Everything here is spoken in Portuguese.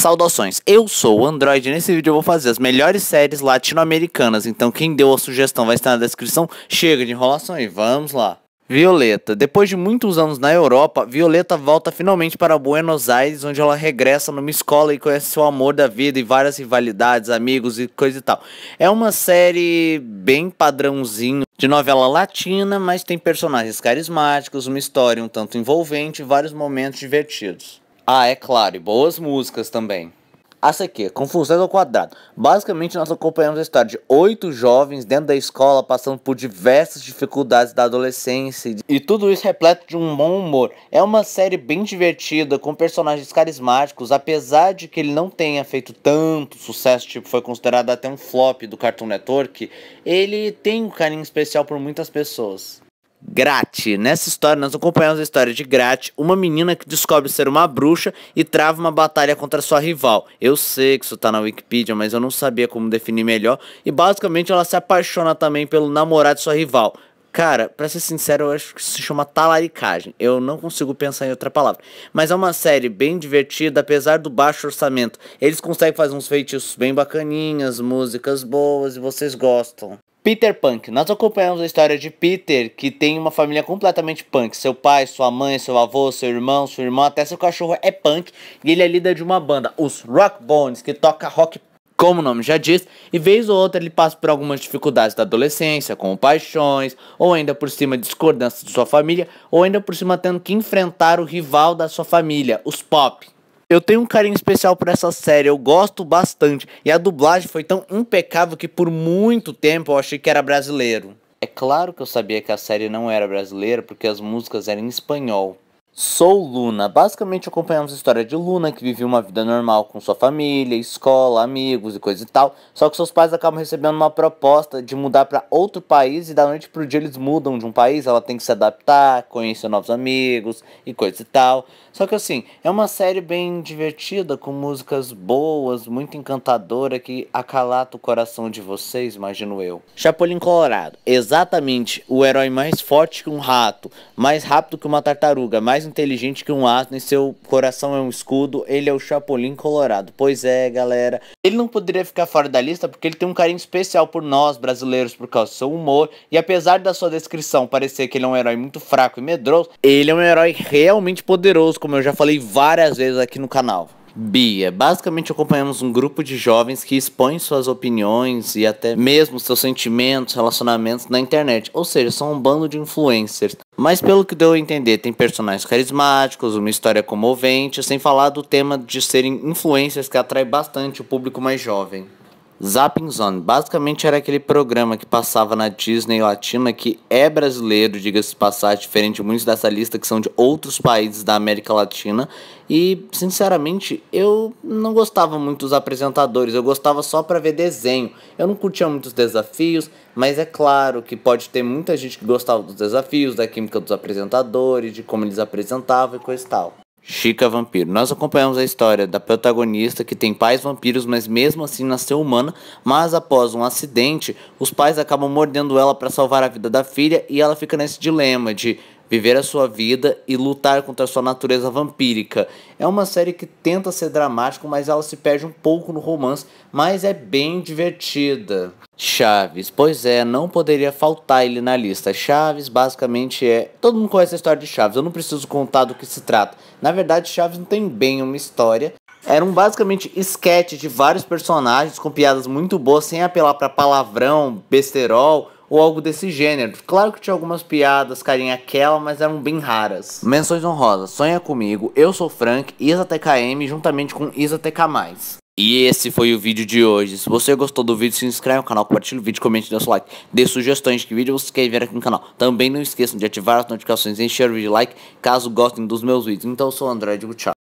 Saudações, eu sou o Android e nesse vídeo eu vou fazer as melhores séries latino-americanas, então quem deu a sugestão vai estar na descrição, chega de enrolação e vamos lá. Violeta. Depois de muitos anos na Europa, Violeta volta finalmente para Buenos Aires, onde ela regressa numa escola e conhece seu amor da vida e várias rivalidades, amigos e coisa e tal. É uma série bem padrãozinho de novela latina, mas tem personagens carismáticos, uma história um tanto envolvente e vários momentos divertidos. Ah, é claro, e boas músicas também. A CQ, confusão ao quadrado. Basicamente, nós acompanhamos a história de oito jovens dentro da escola passando por diversas dificuldades da adolescência. E tudo isso repleto de um bom humor. É uma série bem divertida, com personagens carismáticos, apesar de que ele não tenha feito tanto sucesso, tipo, foi considerado até um flop do Cartoon Network, ele tem um carinho especial por muitas pessoas. Grate. Nessa história, nós acompanhamos a história de Grate, uma menina que descobre ser uma bruxa e trava uma batalha contra sua rival. Eu sei que isso tá na Wikipedia, mas eu não sabia como definir melhor. E basicamente ela se apaixona também pelo namorado de sua rival. Cara, pra ser sincero, eu acho que se chama talaricagem. Eu não consigo pensar em outra palavra. Mas é uma série bem divertida, apesar do baixo orçamento. Eles conseguem fazer uns feitiços bem bacaninhas, músicas boas e vocês gostam. Peter Punk. Nós acompanhamos a história de Peter, que tem uma família completamente punk. Seu pai, sua mãe, seu avô, seu irmão, sua irmã, até seu cachorro é punk. E ele é líder de uma banda, os Rock Bones, que toca rock como o nome já diz, e vez ou outra ele passa por algumas dificuldades da adolescência, como paixões, ou ainda por cima discordâncias de sua família, ou ainda por cima tendo que enfrentar o rival da sua família, os pop, eu tenho um carinho especial por essa série, eu gosto bastante. E a dublagem foi tão impecável que por muito tempo eu achei que era brasileiro. É claro que eu sabia que a série não era brasileira porque as músicas eram em espanhol, Sou Luna. Basicamente acompanhamos a história de Luna, que viveu uma vida normal com sua família, escola, amigos e coisa e tal. Só que seus pais acabam recebendo uma proposta de mudar para outro país e da noite pro dia eles mudam de um país, ela tem que se adaptar, conhecer novos amigos e coisa e tal. Só que assim, é uma série bem divertida, com músicas boas, muito encantadora, que acalata o coração de vocês, imagino eu. Chapolin Colorado. Exatamente o herói mais forte que um rato, mais rápido que uma tartaruga, mais inteligente que um asno e seu coração é um escudo. Ele é o Chapolin Colorado. Pois é, galera. Ele não poderia ficar fora da lista porque ele tem um carinho especial por nós, brasileiros, por causa do seu humor. E apesar da sua descrição parecer que ele é um herói muito fraco e medroso, ele é um herói realmente poderoso, como eu já falei várias vezes aqui no canal. Bia. Basicamente acompanhamos um grupo de jovens que expõem suas opiniões e até mesmo seus sentimentos, relacionamentos na internet. Ou seja, são um bando de influencers. Mas pelo que deu a entender, tem personagens carismáticos, uma história comovente, sem falar do tema de serem influencers que atrai bastante o público mais jovem. Zapping Zone basicamente era aquele programa que passava na Disney Latina que é brasileiro, diga-se passar, diferente de muitos dessa lista que são de outros países da América Latina. E, sinceramente, eu não gostava muito dos apresentadores, eu gostava só para ver desenho. Eu não curtia muitos desafios, mas é claro que pode ter muita gente que gostava dos desafios, da química dos apresentadores, de como eles apresentavam e coisa e tal. Chica Vampiro. Nós acompanhamos a história da protagonista que tem pais vampiros, mas mesmo assim nasceu humana, mas após um acidente, os pais acabam mordendo ela para salvar a vida da filha e ela fica nesse dilema de viver a sua vida e lutar contra a sua natureza vampírica. É uma série que tenta ser dramática, mas ela se perde um pouco no romance, mas é bem divertida. Chaves, pois é, não poderia faltar ele na lista. Chaves basicamente é. Todo mundo conhece a história de Chaves, eu não preciso contar do que se trata. Na verdade, Chaves não tem bem uma história, era um basicamente esquete de vários personagens com piadas muito boas, sem apelar para palavrão, besterol ou algo desse gênero. Claro que tinha algumas piadas, carinha aquela, mas eram bem raras. Menções honrosas: Sonha Comigo, Eu Sou Frank, Isa TKM, juntamente com Isa TK. E esse foi o vídeo de hoje. Se você gostou do vídeo, se inscreve no canal, compartilha o vídeo, comente, dê seu like, dê sugestões de que vídeo você quer ver aqui no canal. Também não esqueçam de ativar as notificações, encher o vídeo de like, caso gostem dos meus vídeos. Então eu sou o André, digo tchau.